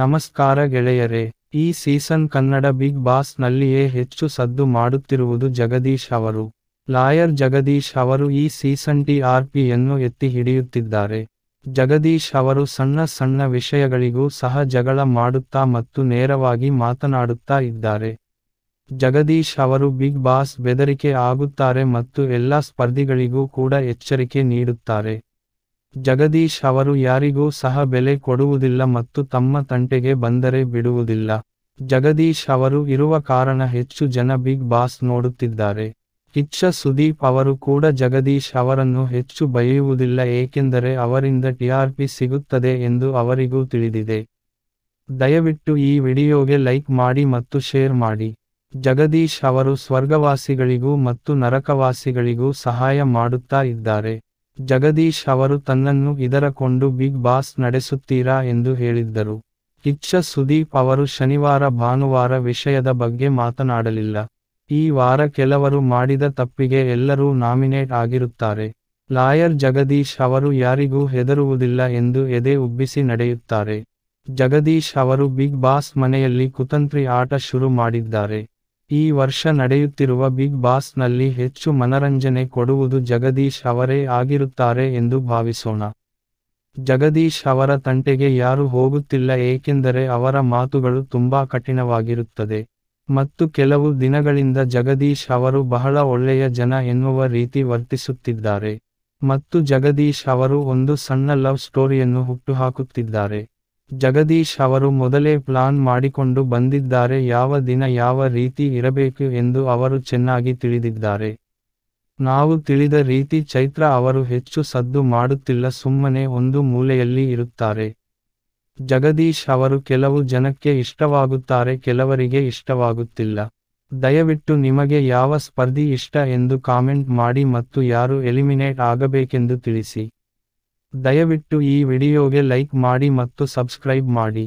ನಮಸ್ಕಾರ ಗೆಳೆಯರೇ ಈ ಸೀಸನ್ ಕನ್ನಡ ಬಿಗ್ ಬಾಸ್ ನಲ್ಲಿಯೇ ಹೆಚ್ಚು ಸದ್ದು ಮಾಡುತ್ತಿರುವುದು ಜಗದೀಶ್ ಅವರು ಲಾಯರ್ ಜಗದೀಶ್ ಅವರು ಈ ಸೀಸನ್ ಟಿ ಆರ್ ಪಿಯನ್ನು ಎತ್ತಿ ಹಿಡಿಯುತ್ತಿದ್ದಾರೆ ಜಗದೀಶ್ ಅವರು ಸಣ್ಣ ಸಣ್ಣ ವಿಷಯಗಳಿಗೂ ಸಹ ಜಗಳ ಮಾಡುತ್ತಾ ಮತ್ತು ನೇರವಾಗಿ ಮಾತನಾಡುತ್ತಾ ಇದ್ದಾರೆ ಜಗದೀಶ್ ಅವರು ಬಿಗ್ ಬಾಸ್ ಬೆದರಿಕೆ ಆಗುತ್ತಾರೆ ಮತ್ತು ಎಲ್ಲಾ ಸ್ಪರ್ಧಿಗಳಿಗೂ ಕೂಡ ಎಚ್ಚರಿಕೆ ನೀಡುತ್ತಾರೆ ಜಗದೀಶ್ ಅವರು ಯಾರಿಗೂ ಸಹ ಬೆಲೆ ಕೊಡುವುದಿಲ್ಲ ಮತ್ತು ತಮ್ಮ ತಂಟೆಗೆ ಬಂದರೆ ಬಿಡುವುದಿಲ್ಲ ಜಗದೀಶ್ ಅವರು ಇರುವ ಕಾರಣ ಹೆಚ್ಚು ಜನ ಬಿಗ್ ಬಾಸ್ ನೋಡುತ್ತಿದ್ದಾರೆ ಕಿಚ್ಚ ಸುದೀಪ್ ಅವರು ಕೂಡ ಜಗದೀಶ್ ಅವರನ್ನು ಹೆಚ್ಚು ಬಯುವುದಿಲ್ಲ ಏಕೆಂದರೆ ಅವರಿಂದ ಟಿಆರ್ಪಿ ಸಿಗುತ್ತದೆ ಎಂದು ಅವರಿಗೂ ತಿಳಿದಿದೆ ದಯವಿಟ್ಟು ಈ ವಿಡಿಯೋಗೆ ಲೈಕ್ ಮಾಡಿ ಮತ್ತು ಶೇರ್ ಮಾಡಿ ಜಗದೀಶ್ ಅವರು ಸ್ವರ್ಗವಾಸಿಗಳಿಗೂ ಮತ್ತು ನರಕವಾಸಿಗಳಿಗೂ ಸಹಾಯ ಮಾಡುತ್ತಾ ಇದ್ದಾರೆ ಜಗದೀಶ್ ಅವರು ತನ್ನನ್ನು ಇದರ ಕೊಂಡು ಬಿಗ್ ಬಾಸ್ ನಡೆಸುತ್ತೀರಾ ಎಂದು ಹೇಳಿದ್ದರು ಕಿಚ್ಚ ಸುದೀಪ್ ಅವರು ಶನಿವಾರ ಭಾನುವಾರ ವಿಷಯದ ಬಗ್ಗೆ ಮಾತನಾಡಲಿಲ್ಲ ಈ ವಾರ ಕೆಲವರು ಮಾಡಿದ ತಪ್ಪಿಗೆ ಎಲ್ಲರೂ ನಾಮಿನೇಟ್ ಆಗಿರುತ್ತಾರೆ ಲಾಯರ್ ಜಗದೀಶ್ ಅವರು ಯಾರಿಗೂ ಹೆದರುವುದಿಲ್ಲ ಎಂದು ಎದೆ ಉಬ್ಬಿಸಿ ನಡೆಯುತ್ತಾರೆ ಜಗದೀಶ್ ಅವರು ಬಿಗ್ ಬಾಸ್ ಮನೆಯಲ್ಲಿ ಕುತಂತ್ರಿ ಆಟ ಶುರು ಮಾಡಿದ್ದಾರೆ ಈ ವರ್ಷ ನಡೆಯುತ್ತಿರುವ ಬಿಗ್ ಬಾಸ್ನಲ್ಲಿ ಹೆಚ್ಚು ಮನರಂಜನೆ ಕೊಡುವುದು ಜಗದೀಶ್ ಅವರೇ ಆಗಿರುತ್ತಾರೆ ಎಂದು ಭಾವಿಸೋಣ ಜಗದೀಶ್ ಅವರ ತಂಟೆಗೆ ಯಾರು ಹೋಗುತ್ತಿಲ್ಲ ಏಕೆಂದರೆ ಅವರ ಮಾತುಗಳು ತುಂಬಾ ಕಠಿಣವಾಗಿರುತ್ತದೆ ಮತ್ತು ಕೆಲವು ದಿನಗಳಿಂದ ಜಗದೀಶ್ ಅವರು ಬಹಳ ಒಳ್ಳೆಯ ಜನ ಎನ್ನುವ ರೀತಿ ವರ್ತಿಸುತ್ತಿದ್ದಾರೆ ಮತ್ತು ಜಗದೀಶ್ ಅವರು ಒಂದು ಸಣ್ಣ ಲವ್ ಸ್ಟೋರಿಯನ್ನು ಹುಟ್ಟುಹಾಕುತ್ತಿದ್ದಾರೆ ಜಗದೀಶ್ ಅವರು ಮೊದಲೇ ಪ್ಲಾನ್ ಮಾಡಿಕೊಂಡು ಬಂದಿದ್ದಾರೆ ಯಾವ ದಿನ ಯಾವ ರೀತಿ ಇರಬೇಕು ಎಂದು ಅವರು ಚೆನ್ನಾಗಿ ತಿಳಿದಿದ್ದಾರೆ ನಾವು ತಿಳಿದ ರೀತಿ ಚೈತ್ರ ಅವರು ಹೆಚ್ಚು ಸದ್ದು ಮಾಡುತ್ತಿಲ್ಲ ಸುಮ್ಮನೆ ಒಂದು ಮೂಲೆಯಲ್ಲಿ ಇರುತ್ತಾರೆ ಜಗದೀಶ್ ಅವರು ಕೆಲವು ಜನಕ್ಕೆ ಇಷ್ಟವಾಗುತ್ತಾರೆ ಕೆಲವರಿಗೆ ಇಷ್ಟವಾಗುತ್ತಿಲ್ಲ ದಯವಿಟ್ಟು ನಿಮಗೆ ಯಾವ ಸ್ಪರ್ಧಿ ಇಷ್ಟ ಎಂದು ಕಾಮೆಂಟ್ ಮಾಡಿ ಮತ್ತು ಯಾರು ಎಲಿಮಿನೇಟ್ ಆಗಬೇಕೆಂದು ತಿಳಿಸಿ ದಯವಿಟ್ಟು ಈ ವಿಡಿಯೋಗೆ ಲೈಕ್ ಮಾಡಿ ಮತ್ತು ಸಬ್ಸ್ಕ್ರೈಬ್ ಮಾಡಿ